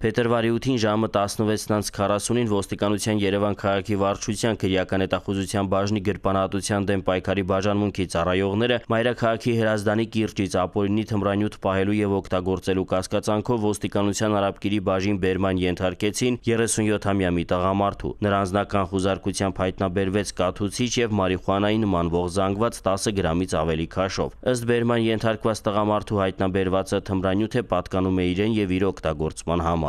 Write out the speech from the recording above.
Փետրվարի 8-ին ժամը 16:40-ին ոստիկանության Երևան քաղաքի վարչության քրեական հետախուզության բաժնի գրպանատության դեմ պայքարի բաժանմունքի ծառայողները Մայրաքաղաքի հրազդանի կիրճից ապօրինի թմրանյութ պահելու եւ օգտագործելու կասկածանքով ոստիկանության արաբկիրի բաժին բերման ենթարկեցին 37-ամյա մի տղամարդու։ Նրանձնական խուզարկությամբ հայտնաբերվեց կաթուցիչ եւ մարիխուանայի նմանվող զանգված 10 գրամից ավելի քաշով։ Ըստ բերման ենթարկված տղամարդու հայտնաբերվածը թմրանյութ է պատկանում է իրեն եւ իր օգտագործման համար